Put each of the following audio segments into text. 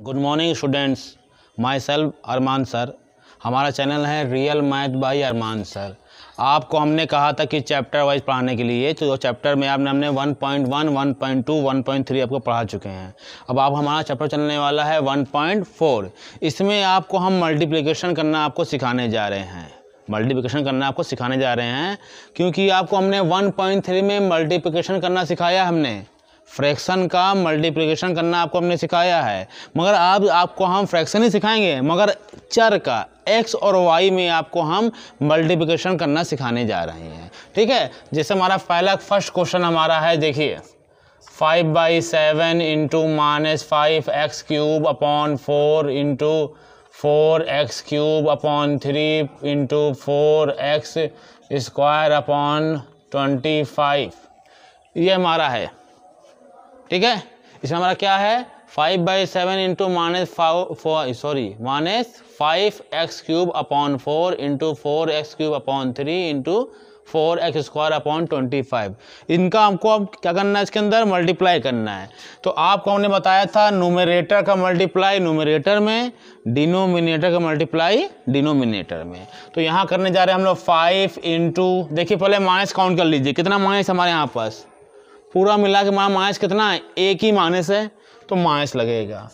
good morning students myself Arman sir हमारा channel है real math by Arman sir आपको हमने कहा था कि चैप्टर वाइज पढ़ाने के लिए तो चैप्टर में आपने हमने 1.1, 1.2, 1.3 आपको पढ़ा चुके हैं अब आप हमारा चैप्टर चलने वाला है 1.4 इसमें आपको हम मल्टीप्लिकेशन करना आपको सिखाने जा रहे हैं मल्टीप्लिकेशन करना आपको सिखाने जा रहे हैं क्योंकि आपको हमने 1.3 में मल्टीप्लिकेशन करना सिखाया हमने फ्रैक्शन का मल्टीप्लिकेशन करना आपको हमने सिखाया है मगर आप आपको हम फ्रैक्शन ही सिखाएंगे मगर चर का एक्स और वाई में आपको हम मल्टीप्लिकेशन करना सिखाने जा रहे हैं ठीक है जैसे हमारा पहला फर्स्ट क्वेश्चन हमारा है देखिए five by seven into minus five x cube upon four into four x cube upon three into four x square upon twenty five ये हमारा है ठीक है इसमें हमारा क्या है five by seven into minus four sorry minus five x cube upon four into four x cube upon three into four x square upon twenty five इनका हमको अब क्या करना है इसके अंदर मल्टीप्लाई करना है तो आपको हमने बताया था नोमिनेटर का मल्टीप्लाई नोमिनेटर में डिनोमिनेटर का मल्टीप्लाई डिनोमिनेटर में तो यहाँ करने जा रहे हैं हम लोग फाइव इंटू देखिए पहले माइनस काउंट कर लीजिए कितना माइनस हमारे यहाँ पास पूरा मिला के माँ माइनस कितना है एक ही माइनस है तो माइनस लगेगा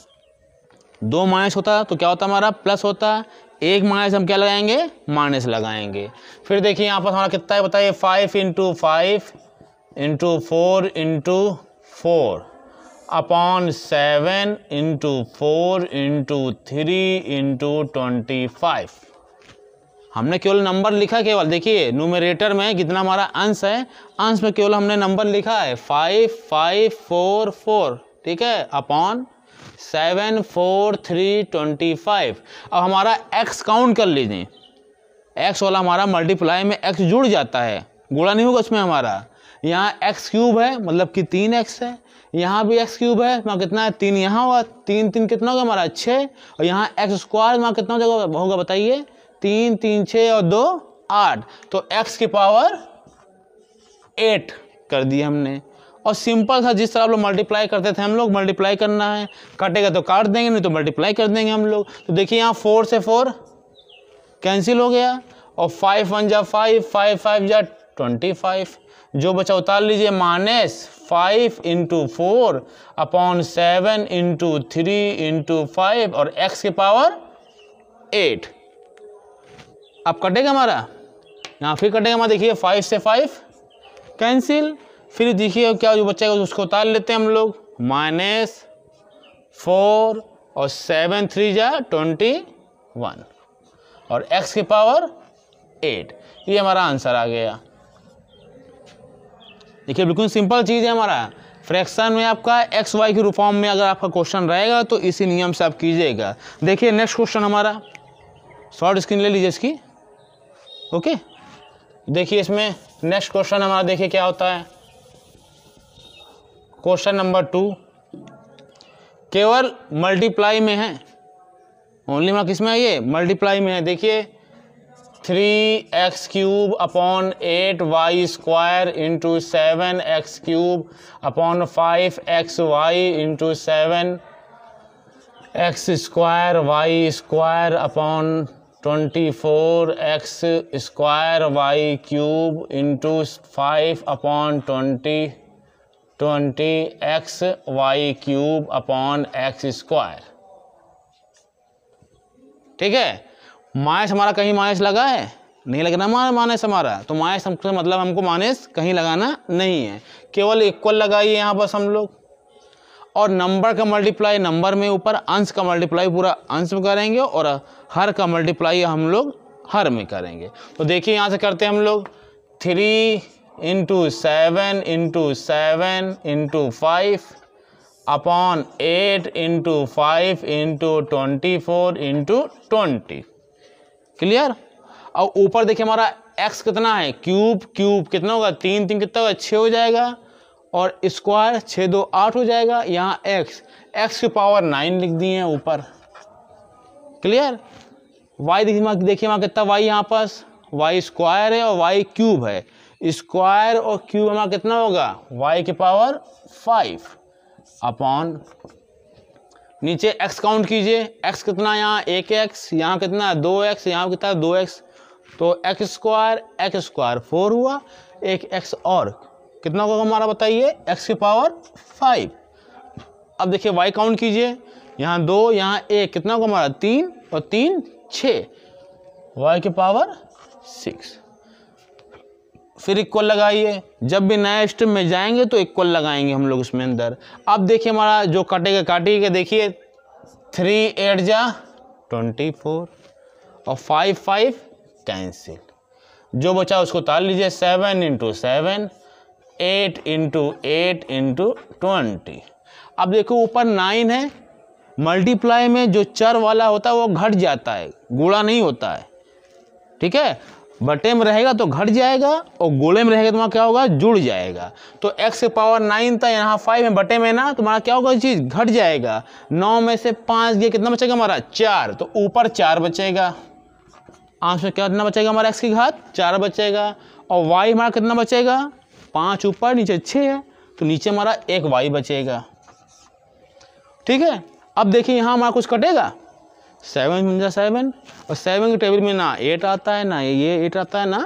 दो माइनस होता तो क्या होता हमारा प्लस होता एक माइनस हम क्या लगाएंगे माइनस लगाएंगे फिर देखिए यहाँ पर हमारा कितना है बताइए five into five into four into four upon seven into four into three into twenty five हमने केवल नंबर लिखा केवल देखिए नूमरेटर में कितना हमारा अंश है अंश में केवल हमने नंबर लिखा है फाइव फाइव फोर फोर ठीक है upon seven four three twenty five अब हमारा एक्स काउंट कर लीजिए एक्स वाला हमारा मल्टीप्लाई में एक्स जुड़ जाता है गुणा नहीं होगा उसमें हमारा यहाँ एक्स क्यूब है मतलब कि तीन एक्स है यहाँ भी एक्स क्यूब है वहाँ कितना है तीन यहाँ होगा तीन तीन कितना होगा हमारा छः और यहाँ एक्स स्क्वायर वहाँ कितना हो होगा बताइए तीन तीन छः और दो आठ तो एक्स की पावर एट कर दी हमने और सिंपल था जिस तरह आप लोग मल्टीप्लाई करते थे हम लोग मल्टीप्लाई करना है काटेगा तो काट देंगे नहीं तो मल्टीप्लाई कर देंगे हम लोग तो देखिए यहाँ फोर से फोर कैंसिल हो गया और फाइव वन जा फाइव फाइव फाइव जा ट्वेंटी फाइव जो बचा उतार लीजिए minus five into four upon seven into three into five और एक्स की पावर एट अब कटेगा हमारा यहाँ फिर कटेगा हमारा देखिए फाइव से फाइव कैंसिल फिर देखिए क्या जो बच्चा उसको उतार लेते हैं हम लोग माइनस फोर और सेवन थ्री जा ट्वेंटी वन और एक्स के पावर एट ये हमारा आंसर आ गया देखिए बिल्कुल सिंपल चीज़ है हमारा फ्रैक्शन में आपका एक्स वाई के रूफॉर्म में अगर आपका क्वेश्चन रहेगा तो इसी नियम से आप कीजिएगा देखिए नेक्स्ट क्वेश्चन हमारा शॉर्ट स्क्रीन ले लीजिए इसकी ओके देखिए इसमें नेक्स्ट क्वेश्चन हमारा देखिए क्या होता है क्वेश्चन नंबर टू केवल मल्टीप्लाई में है ओनली मार्क किस में है ये मल्टीप्लाई में है देखिए three x cube upon eight y square into seven x cube upon five x y into seven x square y square upon twenty four x square y cube into five upon twenty twenty x y cube upon x square ठीक है minus हमारा कहीं minus लगा है नहीं लगना हमारा minus हमारा तो माइनस मतलब हमको माइनस कहीं लगाना नहीं है केवल इक्वल लगाइए यहाँ बस हम लोग और नंबर का मल्टीप्लाई नंबर में ऊपर अंश का मल्टीप्लाई पूरा अंश में करेंगे और हर का मल्टीप्लाई हम लोग हर में करेंगे तो देखिए यहाँ से करते हैं हम लोग three into seven into seven into five upon eight into five into twenty four into twenty clear और ऊपर देखिए हमारा एक्स कितना है क्यूब क्यूब कितना होगा तीन तीन कितना होगा छः हो जाएगा और स्क्वायर छः दो आठ हो जाएगा यहाँ एक्स एक्स की पावर नाइन लिख दिए हैं ऊपर क्लियर वाई देखिए वहाँ देखिए वहाँ कितना वाई यहाँ पास वाई स्क्वायर है और वाई क्यूब है स्क्वायर और क्यूब हमारा कितना होगा वाई की पावर फाइव अपॉन नीचे एक्स काउंट कीजिए एक्स कितना यहाँ एक एक्स यहाँ कितना दो एक्स यहाँ कितना दो एक्स तो x square x square four हुआ एक एक्स और कितना होगा हमारा बताइए एक्स की पावर फाइव अब देखिए वाई काउंट कीजिए यहाँ दो यहाँ एक कितना होगा हमारा तीन और तीन छः वाई की पावर सिक्स फिर इक्वल लगाइए जब भी नए स्टेप में जाएंगे तो इक्वल लगाएंगे हम लोग इसमें अंदर अब देखिए हमारा जो काटेगा काटेगा देखिए थ्री एट जा ट्वेंटी फोर और फाइव फाइव कैंसिल जो बचा उसको ताल लीजिए seven into seven eight into eight into twenty अब देखो ऊपर नाइन है मल्टीप्लाई में जो चर वाला होता है वो घट जाता है गुड़ा नहीं होता है ठीक है बटे में रहेगा तो घट जाएगा और गोले में रहेगा तुम्हारा तो क्या होगा जुड़ जाएगा तो एक्स के पावर नाइन था यहाँ फाइव है बटे में ना तुम्हारा तो क्या होगा चीज़ घट जाएगा नौ में से पाँच गया कितना बचेगा हमारा चार तो ऊपर चार बचेगा आंसर क्या कितना बचेगा हमारा एक्स की घात चार बचेगा और वाई हमारा कितना बचेगा पाँच ऊपर नीचे छः है तो नीचे हमारा एक वाई बचेगा ठीक है अब देखिए यहाँ हमारा कुछ कटेगा सेवन पंजा सेवन और सेवन के टेबल में ना एट आता है ना ये एट आता है ना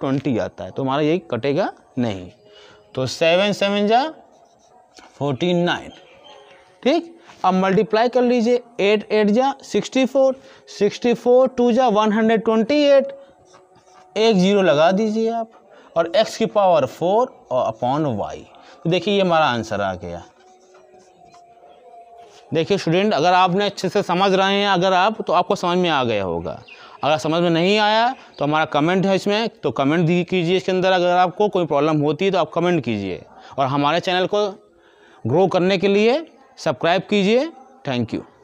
ट्वेंटी आता है तो हमारा ये कटेगा नहीं तो सेवन सेवन जा फोर्टी नाइन ठीक अब मल्टीप्लाई कर लीजिए एट एट जा sixty four sixty four two जा वन हंड्रेड ट्वेंटी एट एक ज़ीरो लगा दीजिए आप और x की पावर फोर और अपॉन वाई तो देखिए ये हमारा आंसर आ गया देखिए स्टूडेंट अगर आपने अच्छे से समझ रहे हैं अगर आप तो आपको समझ में आ गया होगा अगर समझ में नहीं आया तो हमारा कमेंट है इसमें तो कमेंट कीजिए इसके अंदर अगर आपको कोई प्रॉब्लम होती है तो आप कमेंट कीजिए और हमारे चैनल को ग्रो करने के लिए सब्सक्राइब कीजिए थैंक यू